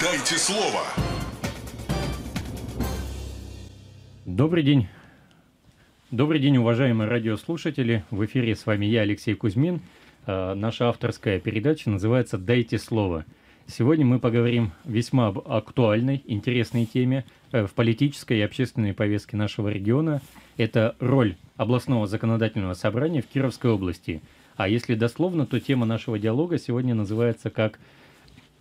Дайте слово. Добрый день. Добрый день, уважаемые радиослушатели. В эфире с вами я, Алексей Кузьмин. А, наша авторская передача называется «Дайте слово». Сегодня мы поговорим весьма об актуальной, интересной теме э, в политической и общественной повестке нашего региона. Это роль областного законодательного собрания в Кировской области. А если дословно, то тема нашего диалога сегодня называется как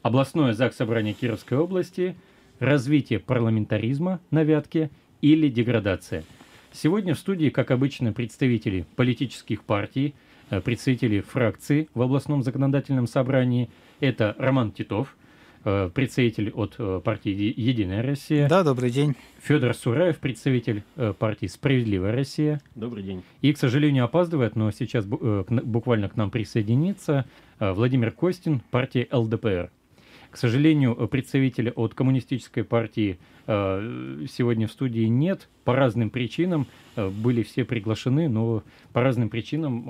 областное ЗАГС Собрание Кировской области, развитие парламентаризма на Вятке или деградация. Сегодня в студии, как обычно, представители политических партий, э, представители фракции в областном законодательном собрании. Это Роман Титов, э, представитель от э, партии «Единая Россия». Да, добрый день. Федор Сураев, представитель партии «Справедливая Россия». Добрый день. И, к сожалению, опаздывает, но сейчас буквально к нам присоединится Владимир Костин, партия ЛДПР. К сожалению, представителя от коммунистической партии э, сегодня в студии нет. По разным причинам э, были все приглашены, но по разным причинам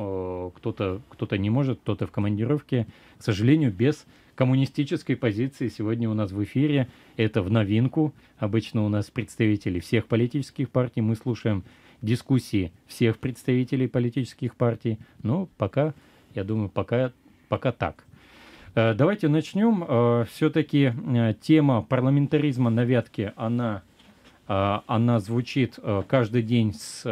э, кто-то кто не может, кто-то в командировке. К сожалению, без коммунистической позиции сегодня у нас в эфире. Это в новинку. Обычно у нас представители всех политических партий. Мы слушаем дискуссии всех представителей политических партий. Но пока, я думаю, пока, пока так. Э, давайте начнем. Э, Все-таки э, тема парламентаризма на Вятке, она она звучит каждый день с,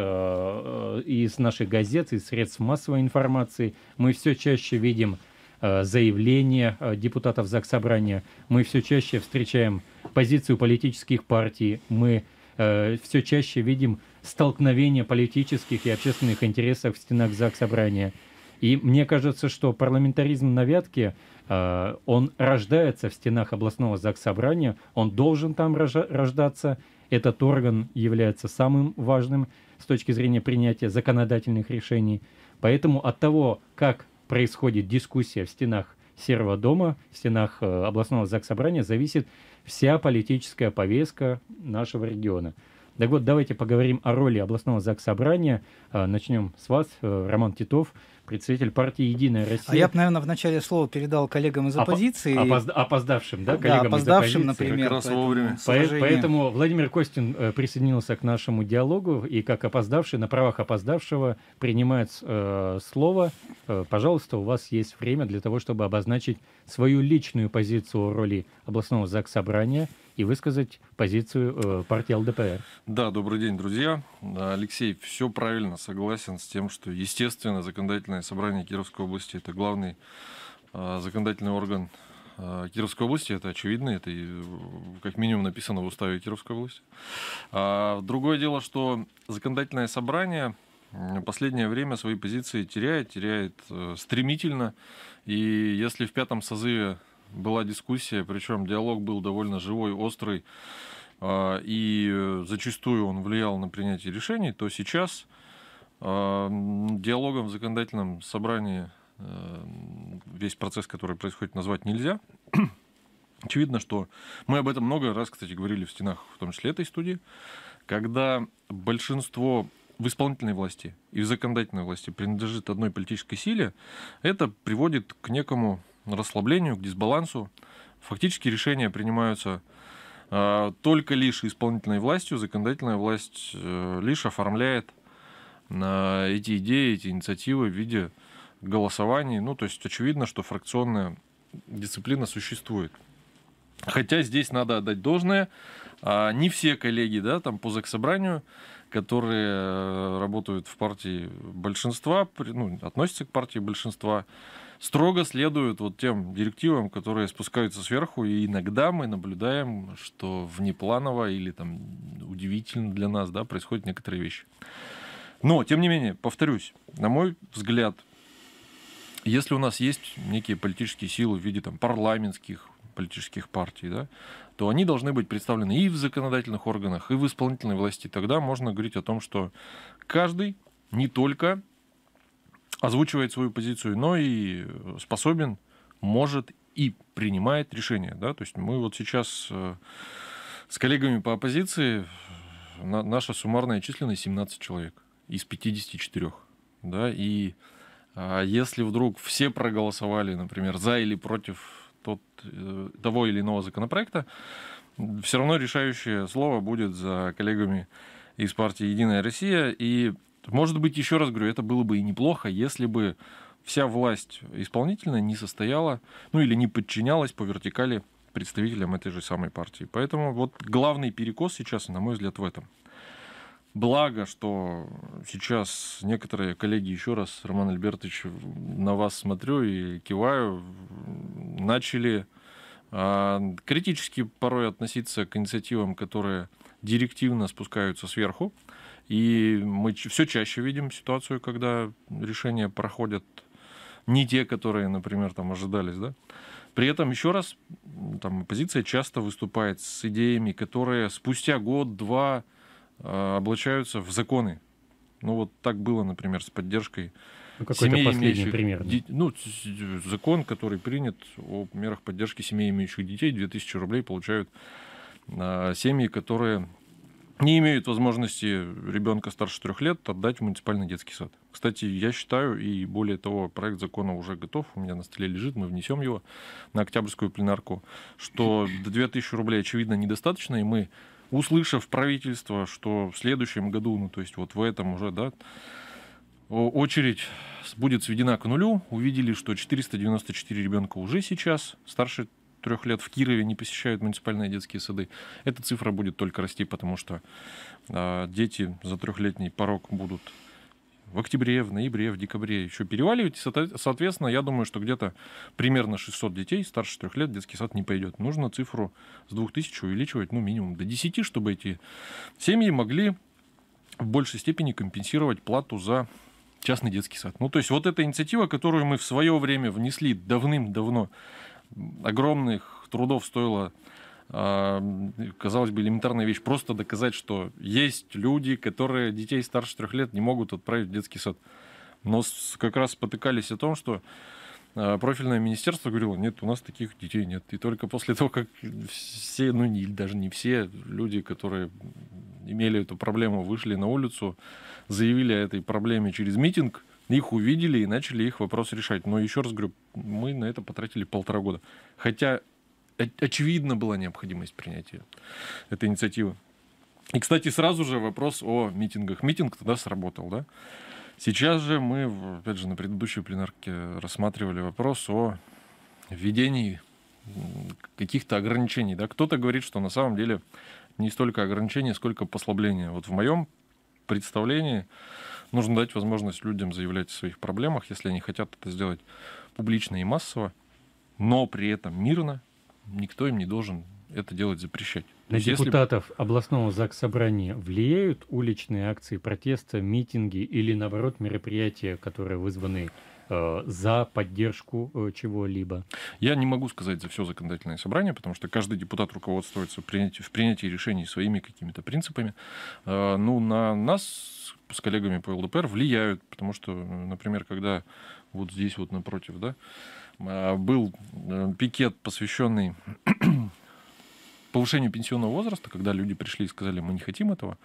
из наших газет, из средств массовой информации. Мы все чаще видим заявления депутатов Заксобрания, мы все чаще встречаем позицию политических партий, мы все чаще видим столкновение политических и общественных интересов в стенах Заксобрания – и мне кажется, что парламентаризм на Вятке, э, он рождается в стенах областного собрания, он должен там рождаться. Этот орган является самым важным с точки зрения принятия законодательных решений. Поэтому от того, как происходит дискуссия в стенах Серого дома, в стенах э, областного собрания, зависит вся политическая повестка нашего региона. Так вот, давайте поговорим о роли областного собрания. Э, начнем с вас, Роман Титов представитель партии «Единая Россия». А я бы, наверное, начале слова передал коллегам из оппозиции. Опоз... Опоздавшим, да, коллегам да, опоздавшим, из оппозиции. например. Как раз вовремя. Поэтому, поэтому Владимир Костин э, присоединился к нашему диалогу, и как опоздавший, на правах опоздавшего принимает э, слово. Э, пожалуйста, у вас есть время для того, чтобы обозначить свою личную позицию о роли областного собрания и высказать позицию э, партии ЛДПР. Да, добрый день, друзья. Алексей, все правильно, согласен с тем, что, естественно, законодательное собрание Кировской области – это главный э, законодательный орган а, Кировской области, это очевидно, это э, как минимум написано в уставе Кировской области. А другое дело, что законодательное собрание в последнее время свои позиции теряет, теряет э, стремительно. И если в пятом созыве была дискуссия, причем диалог был довольно живой, острый, а, и э, зачастую он влиял на принятие решений, то сейчас а, диалогом в законодательном собрании э, весь процесс, который происходит, назвать нельзя. Очевидно, что мы об этом много раз, кстати, говорили в стенах, в том числе этой студии, когда большинство в исполнительной власти и в законодательной власти принадлежит одной политической силе, это приводит к некому расслаблению, к дисбалансу. Фактически решения принимаются а, только лишь исполнительной властью, законодательная власть э, лишь оформляет а, эти идеи, эти инициативы в виде голосований. Ну, то есть очевидно, что фракционная дисциплина существует. Хотя здесь надо отдать должное. А, не все коллеги, да, там по заксобранию, которые э, работают в партии большинства, ну, относятся к партии большинства, строго следуют вот тем директивам, которые спускаются сверху, и иногда мы наблюдаем, что внепланово или там удивительно для нас, да, происходят некоторые вещи. Но, тем не менее, повторюсь, на мой взгляд, если у нас есть некие политические силы в виде там, парламентских политических партий, да, то они должны быть представлены и в законодательных органах, и в исполнительной власти. Тогда можно говорить о том, что каждый не только озвучивает свою позицию, но и э, способен, может и принимает решения. Да? То есть мы вот сейчас э, с коллегами по оппозиции, э, наша суммарная численность 17 человек из 54. Да? И а если вдруг все проголосовали, например, за или против тот, того или иного законопроекта, все равно решающее слово будет за коллегами из партии «Единая Россия». И может быть, еще раз говорю, это было бы и неплохо, если бы вся власть исполнительная не состояла, ну или не подчинялась по вертикали представителям этой же самой партии. Поэтому вот главный перекос сейчас, на мой взгляд, в этом. Благо, что сейчас некоторые коллеги, еще раз, Роман Альбертович, на вас смотрю и киваю, начали а, критически порой относиться к инициативам, которые директивно спускаются сверху, и мы все чаще видим ситуацию, когда решения проходят не те, которые, например, там ожидались, да. При этом, еще раз, там оппозиция часто выступает с идеями, которые спустя год-два э, а, облачаются в законы. Ну вот так было, например, с поддержкой ну, какой семей последний имеющих... пример. Да? Ди... Ну, закон, который принят о мерах поддержки семей имеющих детей, 2000 рублей получают э, семьи, которые не имеют возможности ребенка старше трех лет отдать в муниципальный детский сад. Кстати, я считаю, и более того, проект закона уже готов, у меня на столе лежит, мы внесем его на октябрьскую пленарку, что до 2000 рублей, очевидно, недостаточно, и мы, услышав правительство, что в следующем году, ну то есть вот в этом уже, да, очередь будет сведена к нулю, увидели, что 494 ребенка уже сейчас старше трех лет в Кирове не посещают муниципальные детские сады. Эта цифра будет только расти, потому что э, дети за трехлетний порог будут в октябре, в ноябре, в декабре еще переваливать. Соответственно, я думаю, что где-то примерно 600 детей старше трех лет детский сад не пойдет. Нужно цифру с 2000 увеличивать, ну, минимум до 10, чтобы эти семьи могли в большей степени компенсировать плату за частный детский сад. Ну, то есть вот эта инициатива, которую мы в свое время внесли давным-давно огромных трудов стоило а, казалось бы, элементарная вещь, просто доказать, что есть люди, которые детей старше трех лет не могут отправить в детский сад. Но как раз потыкались о том, что а, профильное министерство говорило, нет, у нас таких детей нет. И только после того, как все, ну не, даже не все люди, которые имели эту проблему, вышли на улицу, заявили о этой проблеме через митинг, их увидели и начали их вопрос решать. Но еще раз говорю, мы на это потратили полтора года. Хотя очевидно была необходимость принятия этой инициативы. И, кстати, сразу же вопрос о митингах. Митинг тогда сработал, да? Сейчас же мы, опять же, на предыдущей пленарке рассматривали вопрос о введении каких-то ограничений. Да? Кто-то говорит, что на самом деле не столько ограничения, сколько послабления. Вот в моем представлении нужно дать возможность людям заявлять о своих проблемах, если они хотят это сделать публично и массово, но при этом мирно, никто им не должен это делать запрещать. На есть, депутатов если... областного ЗАГС Собрания влияют уличные акции протеста, митинги или, наоборот, мероприятия, которые вызваны Э, за поддержку э, чего-либо? Я не могу сказать за все законодательное собрание, потому что каждый депутат руководствуется в принятии, в решений своими какими-то принципами. Э, ну, на нас с коллегами по ЛДПР влияют, потому что, например, когда вот здесь вот напротив, да, был пикет, посвященный повышению пенсионного возраста, когда люди пришли и сказали, мы не хотим этого,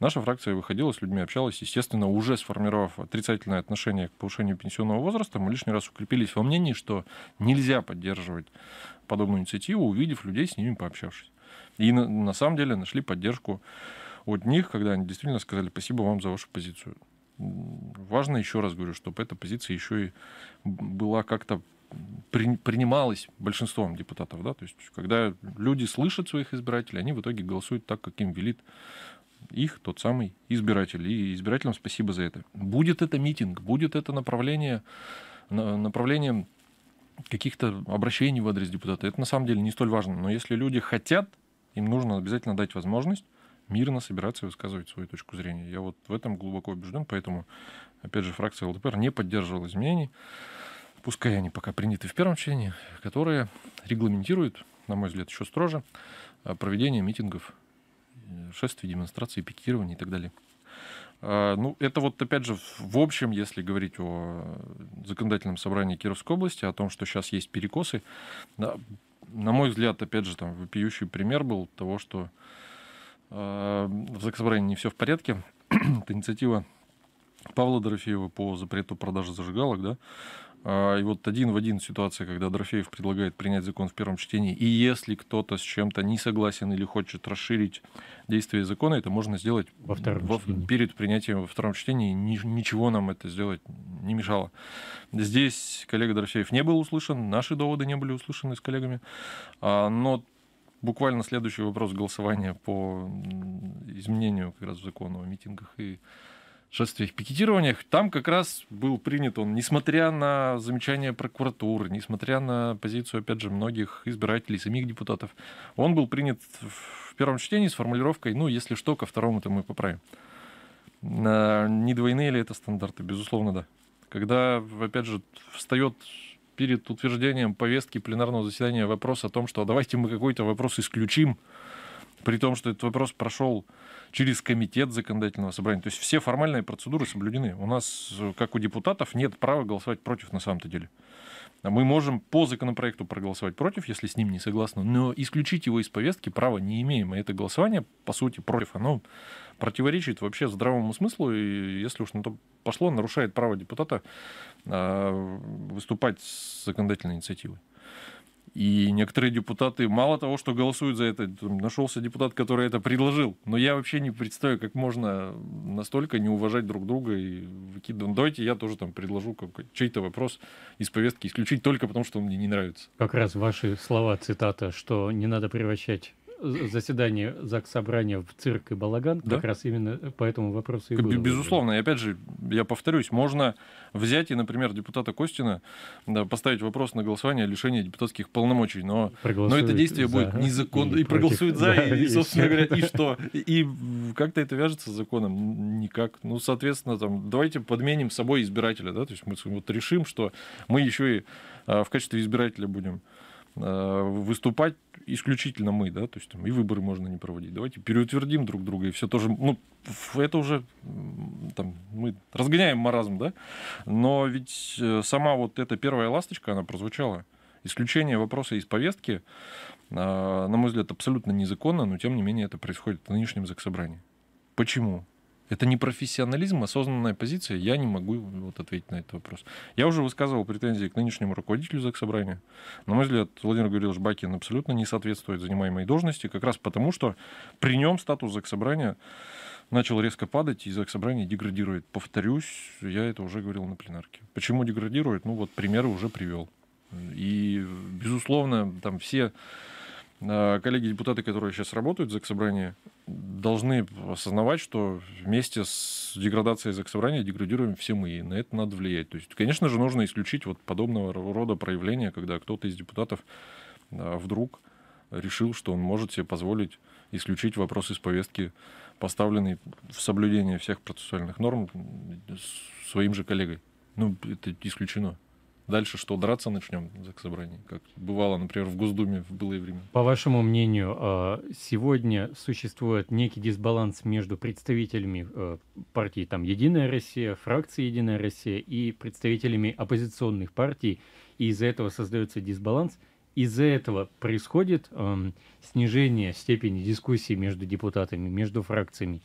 наша фракция выходила, с людьми общалась, естественно, уже сформировав отрицательное отношение к повышению пенсионного возраста, мы лишний раз укрепились во мнении, что нельзя поддерживать подобную инициативу, увидев людей с ними пообщавшись. И на, на самом деле нашли поддержку от них, когда они действительно сказали спасибо вам за вашу позицию важно, еще раз говорю, чтобы эта позиция еще и была как-то при, принималось большинством депутатов. Да? То есть, когда люди слышат своих избирателей, они в итоге голосуют так, как им велит их тот самый избиратель. И избирателям спасибо за это. Будет это митинг, будет это направление, направление каких-то обращений в адрес депутата. Это на самом деле не столь важно. Но если люди хотят, им нужно обязательно дать возможность мирно собираться и высказывать свою точку зрения. Я вот в этом глубоко убежден, поэтому, опять же, фракция ЛДПР не поддерживала изменений пускай они пока приняты в первом чтении, которые регламентируют, на мой взгляд, еще строже э, проведение митингов, э, шествий, демонстраций, пикирований и так далее. А, ну, это вот, опять же, в общем, если говорить о законодательном собрании Кировской области, о том, что сейчас есть перекосы, на, на мой взгляд, опять же, там вопиющий пример был того, что э, в законодательном не все в порядке. это инициатива Павла Дорофеева по запрету продажи зажигалок, да, а, и вот один в один ситуация, когда Дорофеев предлагает принять закон в первом чтении, и если кто-то с чем-то не согласен или хочет расширить действие закона, это можно сделать во втором во, перед принятием во втором чтении. Ничего нам это сделать не мешало. Здесь коллега Дорофеев не был услышан, наши доводы не были услышаны с коллегами, а, но буквально следующий вопрос голосования по изменению как раз в о митингах и шествиях, пикетированиях, там как раз был принят он, несмотря на замечания прокуратуры, несмотря на позицию, опять же, многих избирателей, самих депутатов, он был принят в первом чтении с формулировкой, ну, если что, ко второму-то мы поправим. А, не двойные ли это стандарты? Безусловно, да. Когда, опять же, встает перед утверждением повестки пленарного заседания вопрос о том, что «А давайте мы какой-то вопрос исключим, при том, что этот вопрос прошел через комитет законодательного собрания. То есть все формальные процедуры соблюдены. У нас, как у депутатов, нет права голосовать против на самом-то деле. Мы можем по законопроекту проголосовать против, если с ним не согласны, но исключить его из повестки права не имеем. И это голосование, по сути, против, оно противоречит вообще здравому смыслу, и если уж на то пошло, нарушает право депутата а, выступать с законодательной инициативой. И некоторые депутаты, мало того, что голосуют за это, нашелся депутат, который это предложил. Но я вообще не представляю, как можно настолько не уважать друг друга и выкидывать. Давайте я тоже там предложу чей-то вопрос из повестки исключить только потому, что он мне не нравится. Как раз ваши слова, цитата, что не надо превращать заседание ЗАГС собрания в цирк и балаган, да? как раз именно по этому вопросу и было. Безусловно, и опять же, я повторюсь, можно взять и, например, депутата Костина да, поставить вопрос на голосование о лишении депутатских полномочий, но, но это действие за, будет незаконно, и, и проголосует за, да, и, и, собственно говоря, и что? И, как-то это вяжется с законом? Никак. Ну, соответственно, там, давайте подменим собой избирателя, да, то есть мы вот решим, что мы еще и а, в качестве избирателя будем Э, выступать исключительно мы, да, то есть там и выборы можно не проводить. Давайте переутвердим друг друга, и все тоже, ну, это уже там мы разгоняем маразм, да, но ведь э, сама вот эта первая ласточка, она прозвучала. Исключение вопроса из повестки, э, на мой взгляд, абсолютно незаконно, но тем не менее это происходит в нынешнем заксобрании. Почему? Это не профессионализм, а осознанная позиция. Я не могу вот ответить на этот вопрос. Я уже высказывал претензии к нынешнему руководителю Заксобрания. На мой взгляд, Владимир Гаврилович Бакин абсолютно не соответствует занимаемой должности, как раз потому, что при нем статус Заксобрания начал резко падать, и Заксобрание деградирует. Повторюсь, я это уже говорил на пленарке. Почему деградирует? Ну вот примеры уже привел. И, безусловно, там все а, коллеги-депутаты, которые сейчас работают в Заксобрании, должны осознавать, что вместе с деградацией Заксобрания деградируем все мы, и на это надо влиять. То есть, конечно же, нужно исключить вот подобного рода проявления, когда кто-то из депутатов а, вдруг решил, что он может себе позволить исключить вопрос из повестки, поставленный в соблюдение всех процессуальных норм своим же коллегой. Ну, это исключено. Дальше что, драться начнем за собрании, как бывало, например, в Госдуме в былые времена? По вашему мнению, а, сегодня существует некий дисбаланс между представителями э, партии там «Единая Россия», фракции «Единая Россия» и представителями оппозиционных партий, и из-за этого создается дисбаланс – из-за этого происходит эм, снижение степени дискуссии между депутатами, между фракциями.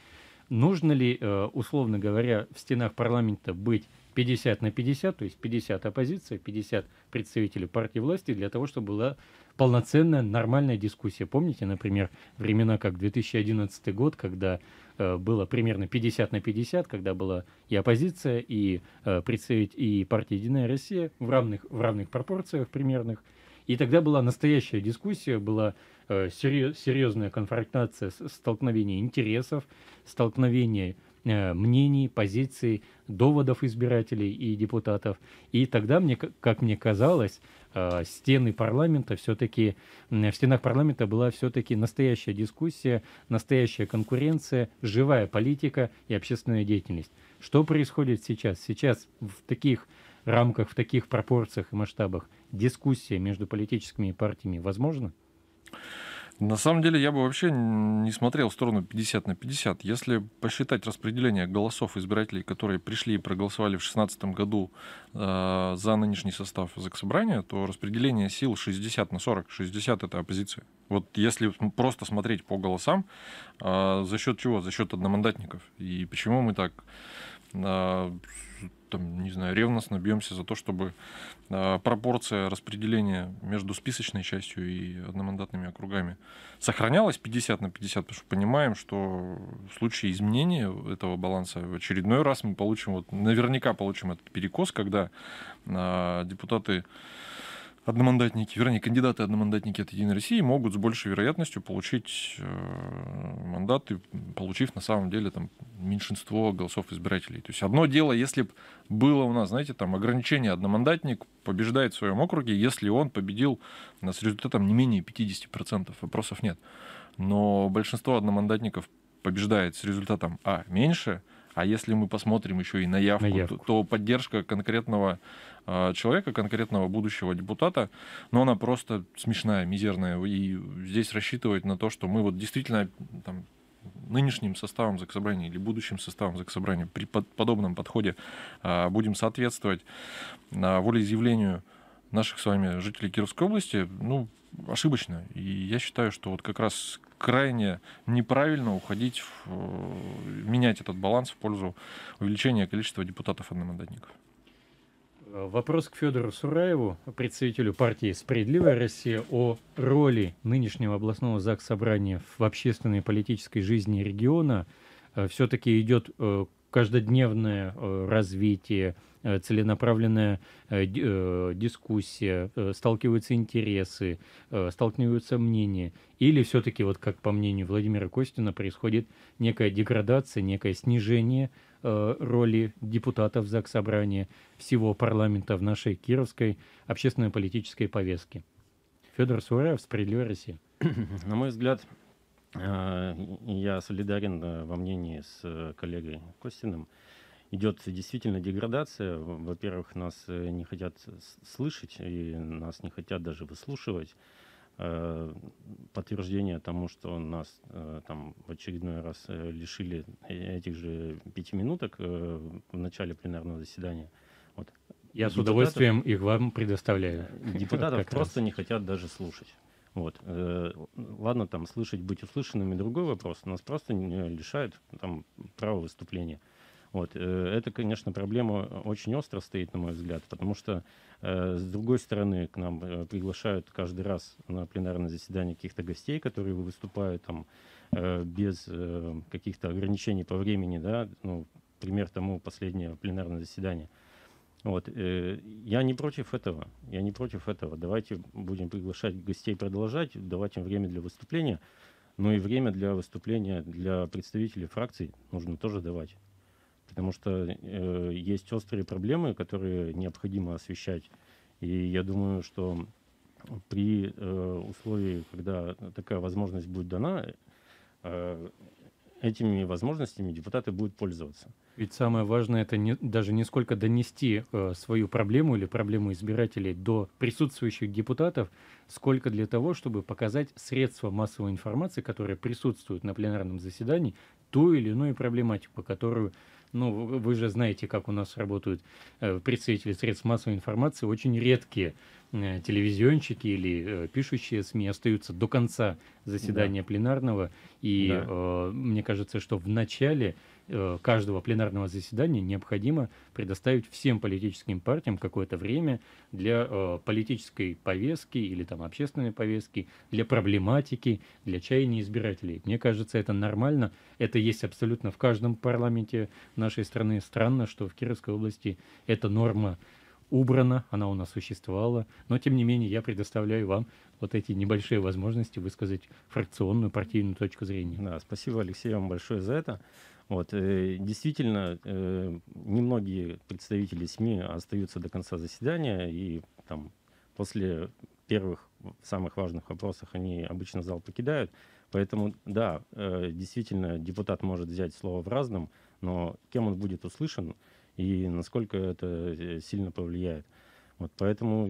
Нужно ли, э, условно говоря, в стенах парламента быть 50 на 50, то есть 50 оппозиция, 50 представителей партии власти, для того, чтобы была полноценная, нормальная дискуссия. Помните, например, времена как 2011 год, когда э, было примерно 50 на 50, когда была и оппозиция, и, э, представитель, и партия «Единая Россия» в равных, в равных пропорциях примерных. И тогда была настоящая дискуссия, была э, серьез, серьезная конфронтация, столкновение интересов, столкновение Э, мнений, позиций, доводов избирателей и депутатов. И тогда, мне, как мне казалось, э, стены парламента все-таки, в стенах парламента была все-таки настоящая дискуссия, настоящая конкуренция, живая политика и общественная деятельность. Что происходит сейчас? Сейчас в таких рамках, в таких пропорциях и масштабах дискуссия между политическими партиями возможна? На самом деле я бы вообще не смотрел в сторону 50 на 50. Если посчитать распределение голосов избирателей, которые пришли и проголосовали в 2016 году э, за нынешний состав Заксобрания, то распределение сил 60 на 40. 60 — это оппозиция. Вот если просто смотреть по голосам, э, за счет чего? За счет одномандатников. И почему мы так э, там, не знаю, ревностно бьемся за то, чтобы а, пропорция распределения между списочной частью и одномандатными округами сохранялась 50 на 50, потому что понимаем, что в случае изменения этого баланса в очередной раз мы получим, вот наверняка получим этот перекос, когда а, депутаты одномандатники, вернее, кандидаты-одномандатники от «Единой России» могут с большей вероятностью получить э, мандаты, получив на самом деле там, меньшинство голосов избирателей. То есть одно дело, если бы было у нас, знаете, там ограничение одномандатник побеждает в своем округе, если он победил с результатом не менее 50%, вопросов нет. Но большинство одномандатников побеждает с результатом А меньше, а если мы посмотрим еще и на явку, на явку. То, то поддержка конкретного а, человека, конкретного будущего депутата, но она просто смешная, мизерная. И здесь рассчитывать на то, что мы вот действительно там, нынешним составом заксобрания или будущим составом заксобрания при под подобном подходе а, будем соответствовать а, волеизъявлению наших с вами жителей Кировской области, ну, ошибочно. И я считаю, что вот как раз крайне неправильно уходить, в, э, менять этот баланс в пользу увеличения количества депутатов-одномандатников. Вопрос к Федору Сураеву, представителю партии «Справедливая Россия», о роли нынешнего областного ЗАГС Собрания в общественной и политической жизни региона. Э, все-таки идет э, каждодневное э, развитие, целенаправленная дискуссия, сталкиваются интересы, сталкиваются мнения. Или все-таки, вот как по мнению Владимира Костина, происходит некая деградация, некое снижение Э, роли депутатов ЗАГС Собрания всего парламента в нашей кировской общественно-политической повестке. Федор Сураев, «Справедливая Россия». На мой взгляд, э, я солидарен э, во мнении с коллегой Костиным. Идет действительно деградация. Во-первых, нас не хотят слышать, и нас не хотят даже выслушивать. Э, подтверждение тому, что нас э, там в очередной раз э, лишили этих же пяти минуток в начале пленарного заседания. Вот. Я депутатов, с удовольствием их вам предоставляю. Депутатов просто не хотят даже слушать. Вот. Ладно, там слышать, быть услышанными другой вопрос. Нас просто лишают там права выступления. Вот. Э, это, конечно, проблема э, очень остро стоит, на мой взгляд, потому что, э, с другой стороны, к нам приглашают каждый раз на пленарное заседание каких-то гостей, которые выступают там без каких-то ограничений по времени, да, ну, пример тому последнее пленарное заседание. Вот. Я не против этого. Я не против этого. Давайте будем приглашать гостей продолжать, давать им время для выступления. Но ну и время для выступления для представителей фракций нужно тоже давать потому что э, есть острые проблемы, которые необходимо освещать. И я думаю, что при э, условии, когда такая возможность будет дана, э, этими возможностями депутаты будут пользоваться. Ведь самое важное это не, даже не сколько донести э, свою проблему или проблему избирателей до присутствующих депутатов, сколько для того, чтобы показать средства массовой информации, которые присутствуют на пленарном заседании, ту или иную проблематику, которую ну, вы же знаете, как у нас работают э, представители средств массовой информации, очень редкие э, телевизионщики или э, пишущие СМИ остаются до конца заседания да. пленарного. И да. мне кажется, что в начале Э, каждого пленарного заседания необходимо предоставить всем политическим партиям какое-то время для э, политической повестки или там общественной повестки, для проблематики, для чаяния избирателей. Мне кажется, это нормально. Это есть абсолютно в каждом парламенте нашей страны. Странно, что в Кировской области эта норма убрана, она у нас существовала, но тем не менее я предоставляю вам вот эти небольшие возможности высказать фракционную партийную точку зрения. Да, спасибо, Алексей, вам большое за это. Вот, э, действительно, э, немногие представители СМИ остаются до конца заседания, и там после первых самых важных вопросах они обычно зал покидают. Поэтому, да, э, действительно, депутат может взять слово в разном, но кем он будет услышан и насколько это сильно повлияет. Вот, поэтому,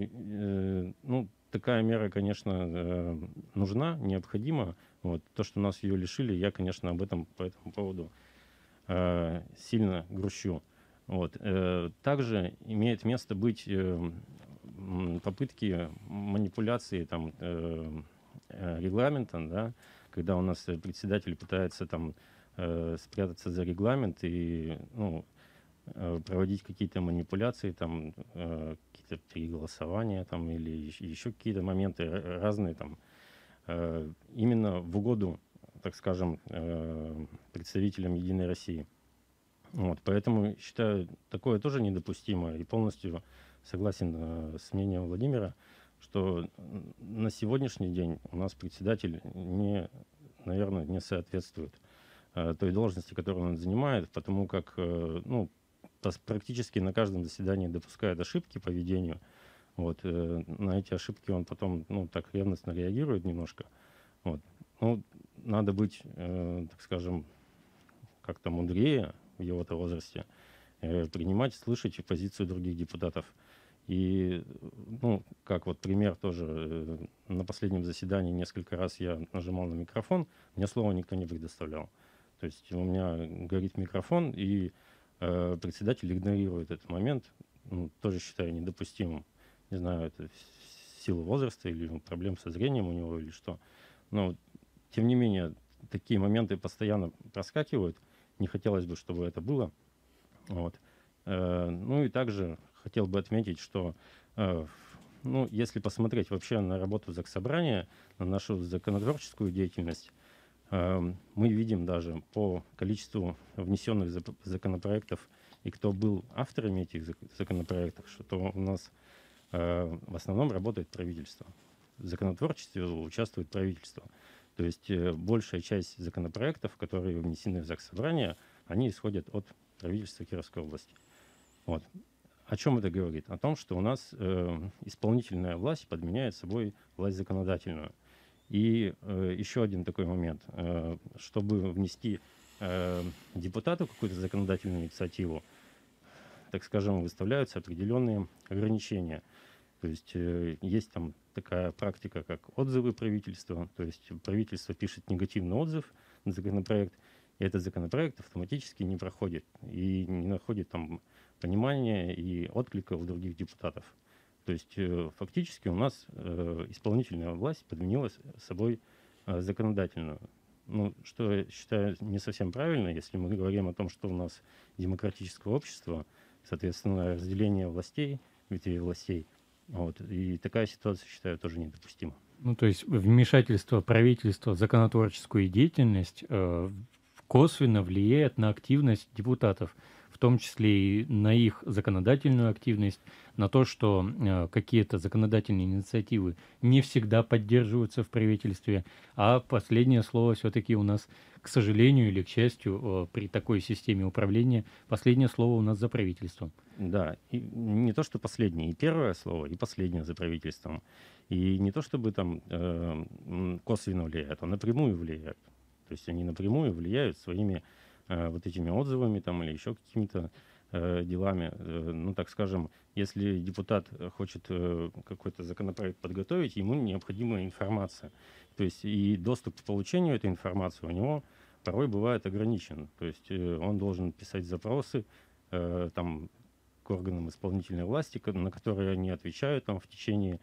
ну, такая мера, конечно, нужна, необходима. Вот, то, что нас ее лишили, я, конечно, об этом по этому поводу Э, сильно грущу. Вот. Э, также имеет место быть э, попытки манипуляции там, регламентом, да, когда у нас председатель пытается там, спрятаться за регламент и ну, проводить какие-то манипуляции, там, какие-то переголосования там, или еще какие-то моменты разные. Там, именно в угоду так скажем, э, представителям Единой России. Вот, поэтому считаю такое тоже недопустимо и полностью согласен э, с мнением Владимира, что на сегодняшний день у нас председатель не, наверное, не соответствует э, той должности, которую он занимает, потому как ну, практически на каждом заседании допускает ошибки по ведению. Вот, на эти ошибки он потом ну, так ревностно реагирует немножко. Вот. Ну, надо быть, э, так скажем, как-то мудрее в его-то возрасте, э, принимать, слышать позицию других депутатов. И, ну, как вот пример тоже, э, на последнем заседании несколько раз я нажимал на микрофон, мне слова никто не предоставлял. То есть у меня горит микрофон, и э, председатель игнорирует этот момент, ну, тоже считаю недопустимым. Не знаю, это сила возраста или проблем со зрением у него или что. Но тем не менее, такие моменты постоянно проскакивают. Не хотелось бы, чтобы это было. Вот. Э, ну и также хотел бы отметить, что э, ну, если посмотреть вообще на работу Заксобрания, на нашу законотворческую деятельность, э, мы видим даже по количеству внесенных законопроектов и кто был авторами этих законопроектов, что у нас в основном работает правительство. В законотворчестве участвует правительство. То есть э, большая часть законопроектов, которые внесены в ЗАГС Собрание, они исходят от правительства Кировской области. Вот. О чем это говорит? О том, что у нас э, исполнительная власть подменяет собой власть законодательную. И э, еще один такой момент. Э, чтобы внести э, депутату какую-то законодательную инициативу, так скажем, выставляются определенные ограничения – то есть э, есть там такая практика, как отзывы правительства. То есть правительство пишет негативный отзыв на законопроект, и этот законопроект автоматически не проходит и не находит там понимания и отклика у других депутатов. То есть э, фактически у нас э, исполнительная власть подменила собой законодательную. Ну, что я считаю не совсем правильно, если мы говорим о том, что у нас демократическое общество, соответственно, разделение властей, ветвей властей – вот. И такая ситуация, считаю, тоже недопустима. Ну, то есть вмешательство правительства в законотворческую деятельность э, косвенно влияет на активность депутатов в том числе и на их законодательную активность, на то, что э, какие-то законодательные инициативы не всегда поддерживаются в правительстве, а последнее слово все-таки у нас, к сожалению или к счастью, э, при такой системе управления, последнее слово у нас за правительством. Да, и не то, что последнее, и первое слово, и последнее за правительством. И не то, чтобы там э, косвенно влияют, а напрямую влияют. То есть они напрямую влияют своими Э, вот этими отзывами там или еще какими-то э, делами. Э, ну, так скажем, если депутат хочет какой-то законопроект подготовить, ему необходима информация. То есть и доступ к получению этой информации у него порой бывает ограничен. То есть он должен писать запросы там, к органам исполнительной власти, на которые они отвечают там, в течение,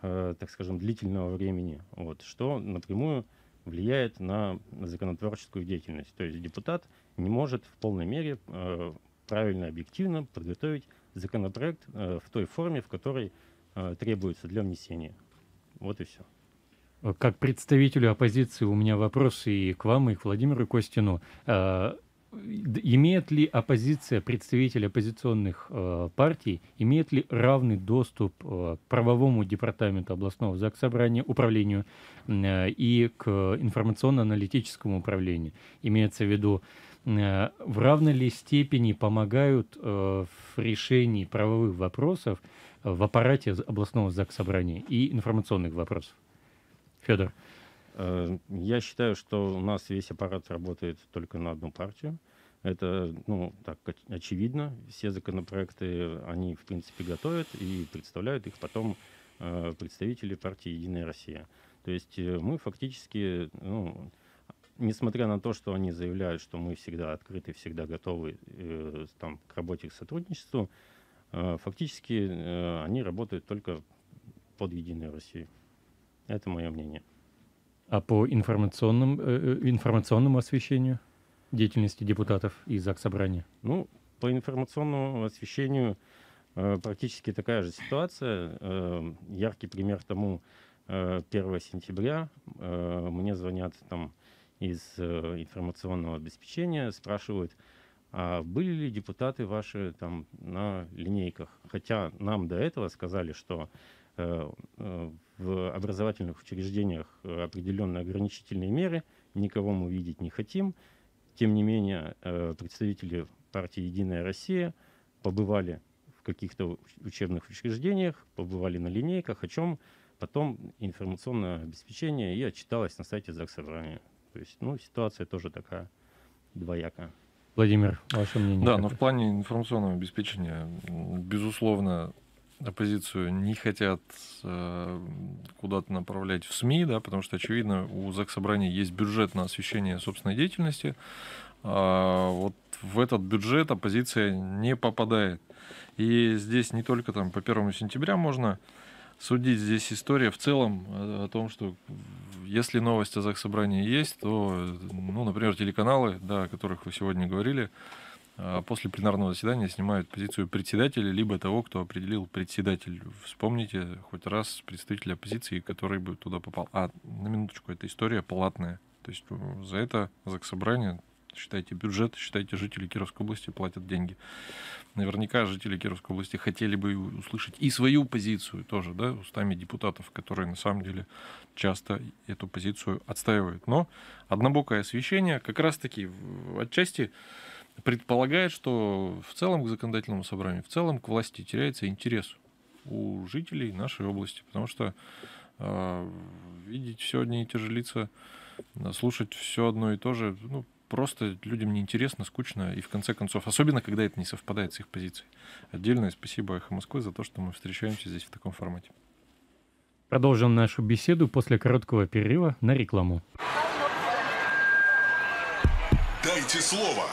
так скажем, длительного времени. Вот, что напрямую влияет на законотворческую деятельность. То есть депутат не может в полной мере э, правильно, объективно подготовить законопроект э, в той форме, в которой э, требуется для внесения. Вот и все. Как представителю оппозиции у меня вопросы и к вам, и к Владимиру Костину. Э, имеет ли оппозиция, представители оппозиционных э, партий, имеет ли равный доступ э, к правовому департаменту областного ЗАГС Собрания, управлению э, и к информационно-аналитическому управлению? Имеется в виду, э, в равной ли степени помогают э, в решении правовых вопросов э, в аппарате областного ЗАГС Собрания и информационных вопросов? Федор. Э, я считаю, что у нас весь аппарат работает только на одну партию. Это, ну, так очевидно. Все законопроекты они, в принципе, готовят и представляют их потом э, представители партии «Единая Россия». То есть э, мы фактически, ну, несмотря на то, что они заявляют, что мы всегда открыты, всегда готовы э, там, к работе и к сотрудничеству, э, фактически э, они работают только под «Единую Россию». Это мое мнение. А по информационным, э, э, информационному освещению деятельности депутатов и ЗАГС Собрания? Ну, по информационному освещению э, практически такая же ситуация. Э, яркий пример тому 1 э, сентября э, мне звонят там из информационного обеспечения, спрашивают, а были ли депутаты ваши там на линейках? Хотя нам до этого сказали, что Э, э, в образовательных учреждениях определенные ограничительные меры, никого мы видеть не хотим. Тем не менее, э, представители партии «Единая Россия» побывали в каких-то учебных учреждениях, побывали на линейках, о чем потом информационное обеспечение и отчиталось на сайте ЗАГС Собрания. То есть, ну, ситуация тоже такая двоякая. Владимир, ваше мнение? Да, но в плане информационного обеспечения, безусловно, оппозицию не хотят э, куда-то направлять в СМИ, да, потому что, очевидно, у Заксобрания есть бюджет на освещение собственной деятельности. А вот в этот бюджет оппозиция не попадает. И здесь не только там по первому сентября можно судить, здесь история в целом э, о том, что если новость о Заксобрании есть, то, ну, например, телеканалы, да, о которых вы сегодня говорили, а после пленарного заседания снимают позицию председателя, либо того, кто определил председатель. Вспомните хоть раз представителя оппозиции, который бы туда попал. А, на минуточку, эта история платная. То есть за это, за собрание, считайте бюджет, считайте жители Кировской области платят деньги. Наверняка жители Кировской области хотели бы услышать и свою позицию тоже, да, устами депутатов, которые на самом деле часто эту позицию отстаивают. Но однобокое освещение как раз-таки отчасти предполагает, что в целом к законодательному собранию, в целом к власти теряется интерес у жителей нашей области, потому что э, видеть все одни и те же лица, э, слушать все одно и то же, ну, просто людям неинтересно, скучно, и в конце концов, особенно когда это не совпадает с их позицией. Отдельное спасибо «Эхо Москвы» за то, что мы встречаемся здесь в таком формате. Продолжим нашу беседу после короткого перерыва на рекламу. Дайте слово.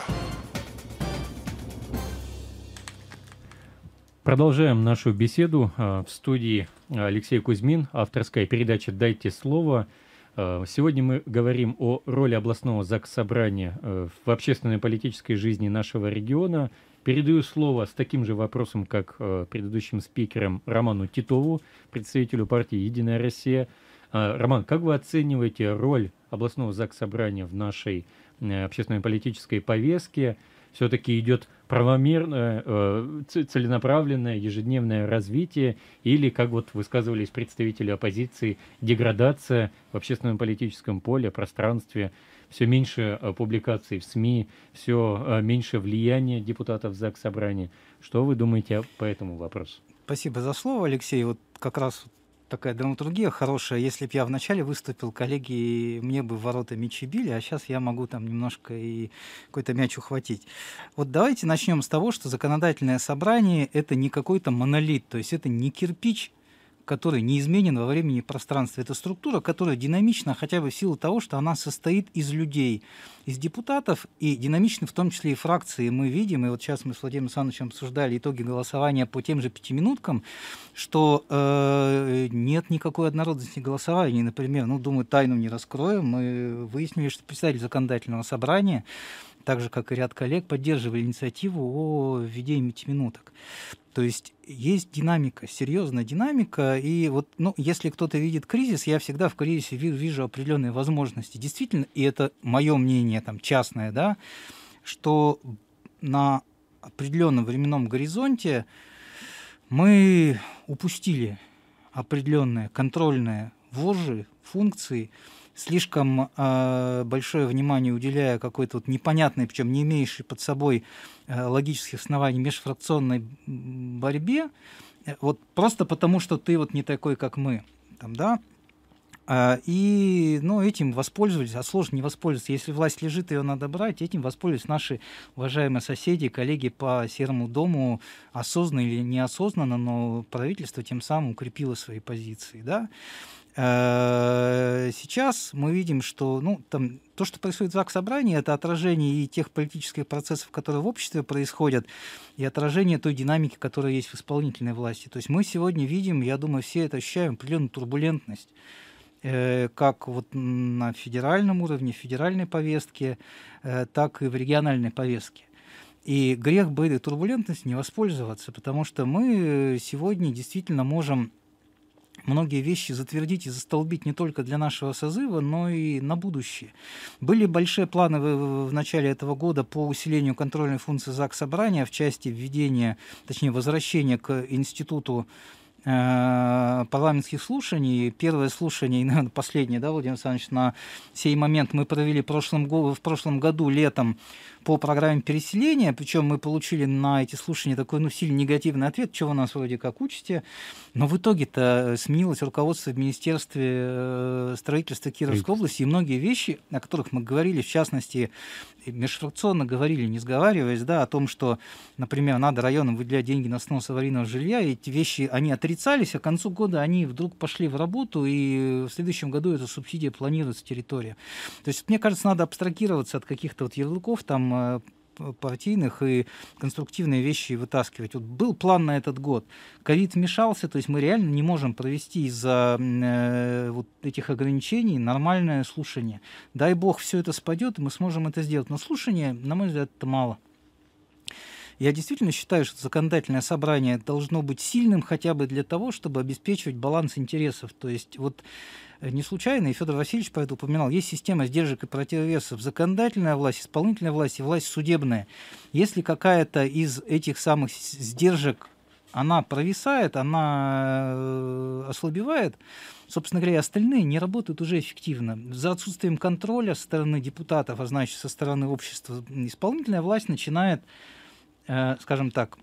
Продолжаем нашу беседу. А, в студии Алексей Кузьмин, авторская передача «Дайте слово». А, сегодня мы говорим о роли областного заксобрания э, в общественной и политической жизни нашего региона. Передаю слово с таким же вопросом, как э, предыдущим спикерам Роману Титову, представителю партии «Единая Россия». А, Роман, как вы оцениваете роль областного заксобрания в нашей э, общественно-политической повестке? Все-таки идет правомерное, э, целенаправленное ежедневное развитие или, как вот высказывались представители оппозиции, деградация в общественном политическом поле, пространстве, все меньше э, публикаций в СМИ, все э, меньше влияния депутатов ЗАГС Собрания. Что вы думаете по этому вопросу? Спасибо за слово, Алексей. Вот как раз такая драматургия хорошая. Если бы я вначале выступил, коллеги мне бы ворота мячи били, а сейчас я могу там немножко и какой-то мяч ухватить. Вот давайте начнем с того, что законодательное собрание — это не какой-то монолит, то есть это не кирпич, который неизменен во времени и пространстве. Это структура, которая динамична хотя бы в силу того, что она состоит из людей, из депутатов, и динамичны в том числе и фракции. Мы видим, и вот сейчас мы с Владимиром Александровичем обсуждали итоги голосования по тем же пятиминуткам, что э, нет никакой однородности голосования. Например, ну, думаю, тайну не раскроем. Мы выяснили, что представитель законодательного собрания так же, как и ряд коллег, поддерживали инициативу о введении пятиминуток. То есть есть динамика, серьезная динамика, и вот, ну, если кто-то видит кризис, я всегда в кризисе вижу, определенные возможности. Действительно, и это мое мнение, там, частное, да, что на определенном временном горизонте мы упустили определенные контрольные вожжи, функции, слишком э, большое внимание уделяя какой-то вот непонятной, причем не имеющей под собой э, логических оснований межфракционной борьбе, э, вот просто потому, что ты вот не такой, как мы, там, да, а, и ну, этим воспользовались, а сложно не воспользоваться. Если власть лежит, ее надо брать, этим воспользовались наши уважаемые соседи, коллеги по Серому дому, осознанно или неосознанно, но правительство тем самым укрепило свои позиции. Да? Э, сейчас мы видим, что ну, там, то, что происходит в ЗАГС-собрании, это отражение и тех политических процессов, которые в обществе происходят, и отражение той динамики, которая есть в исполнительной власти. То есть мы сегодня видим, я думаю, все это ощущаем, определенную турбулентность э, как вот на федеральном уровне, федеральной повестке, э, так и в региональной повестке. И грех бы этой турбулентности не воспользоваться, потому что мы сегодня действительно можем многие вещи затвердить и застолбить не только для нашего созыва, но и на будущее. Были большие планы в, в начале этого года по усилению контрольной функции ЗАГС Собрания в части введения, точнее возвращения к институту э, парламентских слушаний. Первое слушание и, наверное, последнее, да, Владимир Александрович, на сей момент мы провели прошлом, в прошлом году летом по программе переселения, причем мы получили на эти слушания такой, ну, сильно негативный ответ, чего вы нас вроде как учите, но в итоге-то э, сменилось руководство в Министерстве э, строительства Кировской области, и многие вещи, о которых мы говорили, в частности, межфракционно говорили, не сговариваясь, да, о том, что, например, надо районам выделять деньги на снос аварийного жилья, и эти вещи, они отрицались, а к концу года они вдруг пошли в работу, и в следующем году эта субсидия планируется территория. То есть, мне кажется, надо абстрагироваться от каких-то вот ярлыков, там, партийных и конструктивные вещи вытаскивать. Вот был план на этот год. Ковид вмешался, то есть мы реально не можем провести из-за э, вот этих ограничений нормальное слушание. Дай бог, все это спадет, и мы сможем это сделать. Но слушание, на мой взгляд, это мало. Я действительно считаю, что законодательное собрание должно быть сильным хотя бы для того, чтобы обеспечивать баланс интересов. То есть вот э, не случайно, и Федор Васильевич про это упоминал, есть система сдержек и противовесов, законодательная власть, исполнительная власть и власть судебная. Если какая-то из этих самых сдержек она провисает, она э, ослабевает, собственно говоря, остальные не работают уже эффективно. За отсутствием контроля со стороны депутатов, а значит, со стороны общества, исполнительная власть начинает Э, скажем так,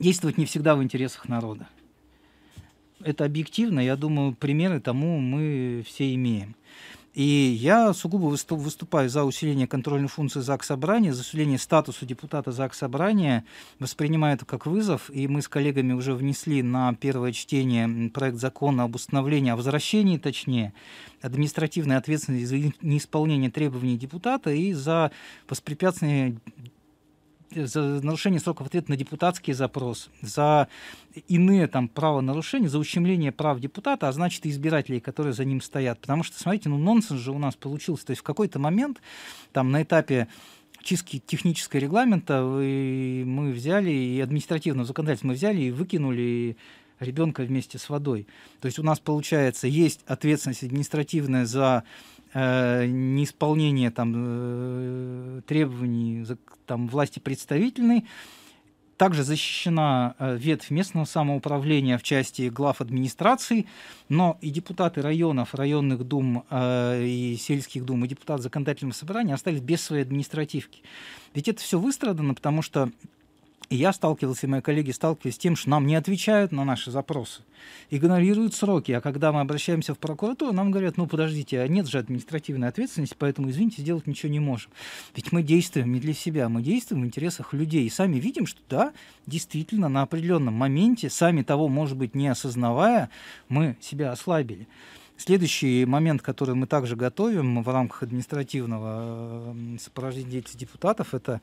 действовать не всегда в интересах народа. Это объективно, я думаю, примеры тому мы все имеем. И я сугубо выступаю за усиление контрольной функции ЗАГС Собрания, за усиление статуса депутата ЗАГС Собрания, воспринимаю это как вызов, и мы с коллегами уже внесли на первое чтение проект закона об установлении, о возвращении, точнее, административной ответственности за неисполнение требований депутата и за воспрепятствование за нарушение сроков ответа на депутатский запрос, за иные там правонарушения, за ущемление прав депутата, а значит и избирателей, которые за ним стоят. Потому что, смотрите, ну нонсенс же у нас получился. То есть в какой-то момент там на этапе чистки технического регламента мы взяли, и административного законодательства мы взяли и выкинули ребенка вместе с водой. То есть у нас, получается, есть ответственность административная за Э, неисполнение там, э, требований там, власти представительной. Также защищена э, ветвь местного самоуправления в части глав администрации но и депутаты районов, районных дум и сельских дум, и депутаты законодательного собрания остались без своей административки. Ведь это все выстрадано, потому что и я сталкивался, и мои коллеги сталкивались с тем, что нам не отвечают на наши запросы, игнорируют сроки. А когда мы обращаемся в прокуратуру, нам говорят, ну подождите, а нет же административной ответственности, поэтому, извините, сделать ничего не можем. Ведь мы действуем не для себя, мы действуем в интересах людей. И сами видим, что да, действительно, на определенном моменте, сами того, может быть, не осознавая, мы себя ослабили. Следующий момент, который мы также готовим в рамках административного эм, сопровождения деятельности депутатов, это,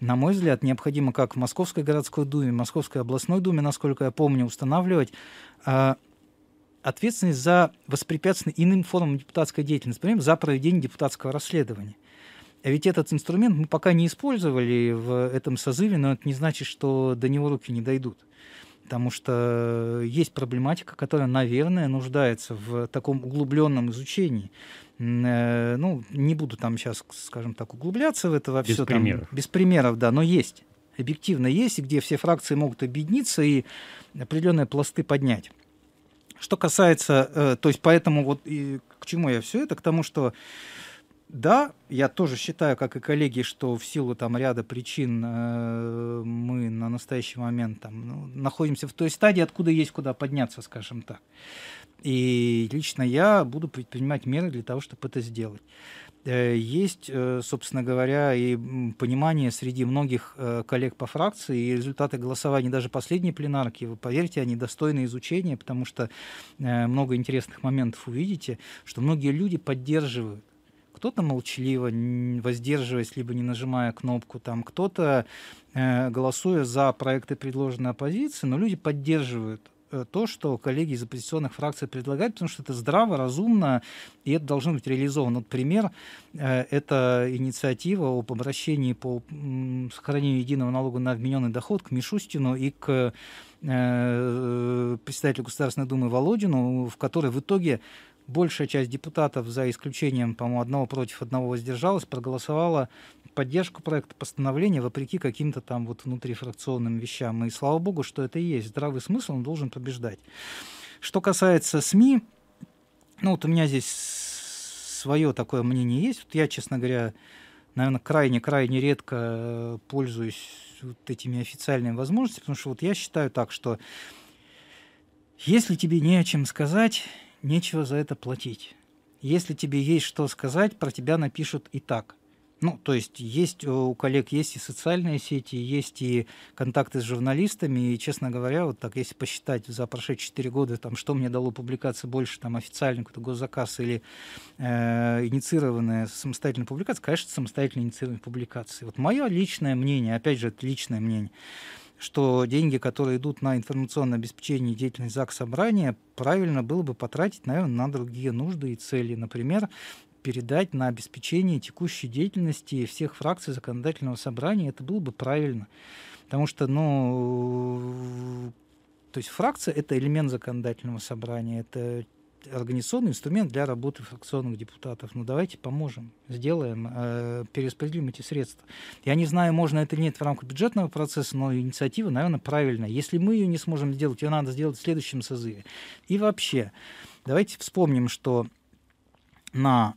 на мой взгляд, необходимо как в Московской городской думе, Московской областной думе, насколько я помню, устанавливать э, ответственность за воспрепятствование иным формам депутатской деятельности, например, за проведение депутатского расследования. А ведь этот инструмент мы пока не использовали в этом созыве, но это не значит, что до него руки не дойдут. Потому что есть проблематика, которая, наверное, нуждается в таком углубленном изучении. Э, ну, не буду там сейчас, скажем так, углубляться в это во без примеров. Там, без примеров, да, но есть. Объективно есть, где все фракции могут объединиться и определенные пласты поднять. Что касается, э, то есть поэтому вот и к чему я все это, к тому, что да, я тоже считаю, как и коллеги, что в силу там ряда причин э, мы на настоящий момент там ну, находимся в той стадии, откуда есть куда подняться, скажем так. И лично я буду предпринимать меры для того, чтобы это сделать. Э, есть, э, собственно говоря, и понимание среди многих э, коллег по фракции, и результаты голосования даже последней пленарки, вы поверьте, они достойны изучения, потому что много интересных моментов увидите, что многие люди поддерживают кто-то молчаливо, воздерживаясь, либо не нажимая кнопку, там кто-то э, голосуя за проекты, предложенной оппозиции, но люди поддерживают э, то, что коллеги из оппозиционных фракций предлагают, потому что это здраво, разумно, и это должно быть реализовано. Вот пример э, – это инициатива об обращении по сохранению единого налога на обмененный доход к Мишустину и к представителю Государственной Думы Володину, в которой в итоге большая часть депутатов, за исключением, по-моему, одного против одного воздержалась, проголосовала поддержку проекта постановления вопреки каким-то там вот внутрифракционным вещам. И слава богу, что это и есть. Здравый смысл, он должен побеждать. Что касается СМИ, ну вот у меня здесь свое такое мнение есть. Вот я, честно говоря, наверное, крайне-крайне редко э, пользуюсь вот этими официальными возможностями, потому что вот я считаю так, что если тебе не о чем сказать, нечего за это платить. Если тебе есть что сказать, про тебя напишут и так. Ну, то есть есть э, у коллег есть и социальные сети, есть и контакты с журналистами, и, честно говоря, вот так, если посчитать за прошедшие 4 года, там, что мне дало публикации больше, там, официальный какой-то госзаказ или э, инициированная самостоятельная публикация, конечно, самостоятельно инициированная публикация. Вот мое личное мнение, опять же, это личное мнение, что деньги, которые идут на информационное обеспечение деятельности ЗАГС Собрания, правильно было бы потратить, наверное, на другие нужды и цели. Например, передать на обеспечение текущей деятельности всех фракций законодательного собрания, это было бы правильно. Потому что, ну, то есть фракция – это элемент законодательного собрания, это организационный инструмент для работы фракционных депутатов. Но ну, давайте поможем, сделаем, э, перераспределим эти средства. Я не знаю, можно это или нет в рамках бюджетного процесса, но инициатива, наверное, правильная. Если мы ее не сможем сделать, ее надо сделать в следующем созыве. И вообще, давайте вспомним, что на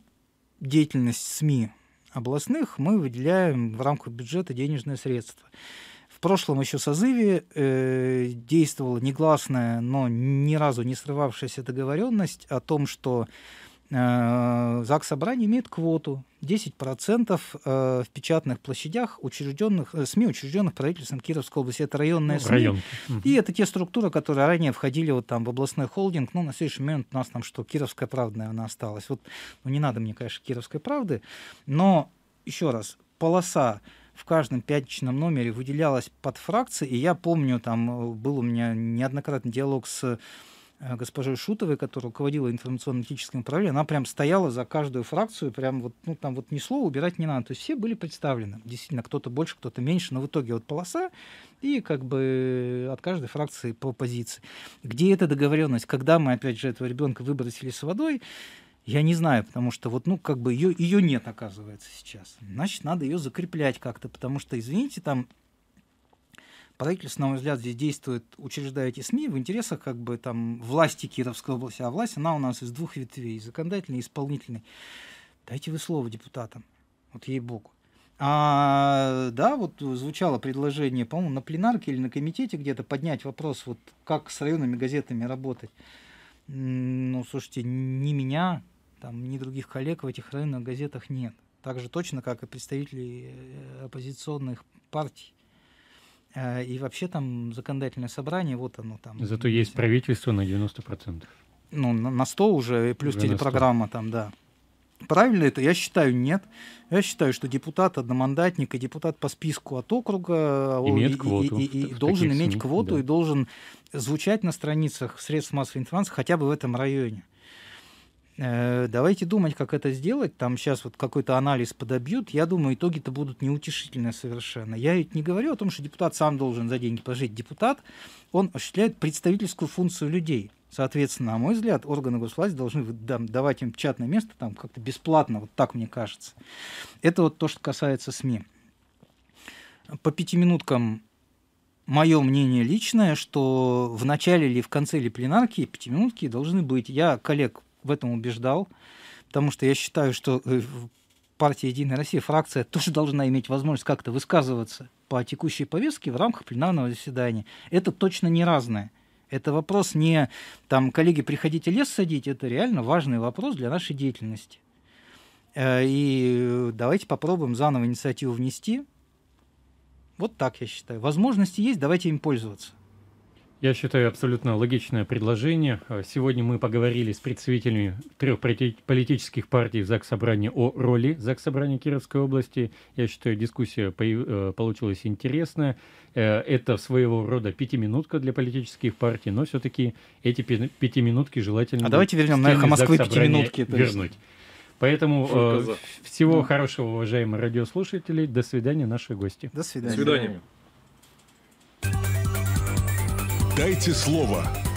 деятельность СМИ областных мы выделяем в рамках бюджета денежные средства в прошлом еще созыве э, действовала негласная, но ни разу не срывавшаяся договоренность о том, что э, ЗАГС Собрание имеет квоту 10% э, в печатных площадях учрежденных, э, СМИ, учрежденных правительством Кировской области. Это районные ну, СМИ. Район. И это те структуры, которые ранее входили вот, там, в областной холдинг. Ну, на следующий момент у нас там что, Кировская правда, наверное, осталась. Вот, ну, не надо мне, конечно, Кировской правды, но еще раз, полоса в каждом пятничном номере выделялась подфракция, и я помню, там э, был у меня неоднократный диалог с э, госпожой Шутовой, которая руководила информационно-этическим управлением, она прям стояла за каждую фракцию, прям вот, ну, там вот ни слова убирать не надо. То есть все были представлены. Действительно, кто-то больше, кто-то меньше, но в итоге вот полоса и как бы э, от каждой фракции по позиции. Где эта договоренность? Когда мы, опять же, этого ребенка выбросили с водой, я не знаю, потому что вот, ну, как бы ее, ее нет, оказывается, сейчас. Значит, надо ее закреплять как-то, потому что, извините, там правительство, на мой взгляд, здесь действует, учреждая эти СМИ в интересах как бы там власти Кировской области, а власть, она у нас из двух ветвей, законодательной и исполнительной. Дайте вы слово депутатам, вот ей-богу. А, да, вот звучало предложение, по-моему, на пленарке или на комитете где-то поднять вопрос, вот как с районными газетами работать. Ну, слушайте, не меня, там ни других коллег в этих районных газетах нет. Так же точно, как и представителей э, оппозиционных партий. Э, и вообще там законодательное собрание, вот оно там. Зато есть правительство на 90%. Ну, на 100 уже, плюс уже телепрограмма там, да. Правильно это? Я считаю, нет. Я считаю, что депутат одномандатник и депутат по списку от округа а Имеет квоту и, и, и в, должен иметь СМИ, квоту да. и должен звучать на страницах средств массовой информации хотя бы в этом районе. Э, давайте думать, как это сделать. Там сейчас вот какой-то анализ подобьют. Я думаю, итоги-то будут неутешительные совершенно. Я ведь не говорю о том, что депутат сам должен за деньги пожить. Депутат, он осуществляет представительскую функцию людей. Соответственно, на мой взгляд, органы госвласти должны давать им чатное место там как-то бесплатно, вот так мне кажется. Это вот то, что касается СМИ. По пяти минуткам мое мнение личное, что в начале или в конце или пленарки пятиминутки должны быть. Я коллег в этом убеждал, потому что я считаю, что э, партия «Единая Россия», фракция тоже должна иметь возможность как-то высказываться по текущей повестке в рамках пленарного заседания. Это точно не разное. Это вопрос не, там, коллеги, приходите лес садить, это реально важный вопрос для нашей деятельности. Э, и э, давайте попробуем заново инициативу внести. Вот так я считаю. Возможности есть, давайте им пользоваться. Я считаю абсолютно логичное предложение. А, сегодня мы поговорили с представителями трех политических партий ЗАГС Собрания о роли ЗАГС Собрания Кировской области. Я считаю, дискуссия э, получилась интересная. Э, это своего рода пятиминутка для политических партий, но все-таки эти пятиминутки желательно... А давайте вернем на «Эхо Москвы» пятиминутки. Вернуть. Поэтому э, всего да. Ну. хорошего, уважаемые радиослушатели. До свидания, наши гости. До свидания. До свидания. Дайте слово.